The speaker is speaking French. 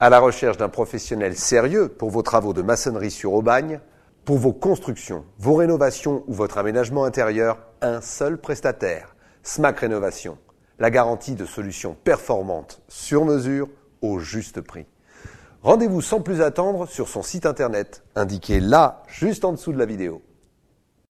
à la recherche d'un professionnel sérieux pour vos travaux de maçonnerie sur Aubagne, pour vos constructions, vos rénovations ou votre aménagement intérieur, un seul prestataire, SMAC Rénovation, la garantie de solutions performantes, sur mesure, au juste prix. Rendez-vous sans plus attendre sur son site internet, indiqué là, juste en dessous de la vidéo.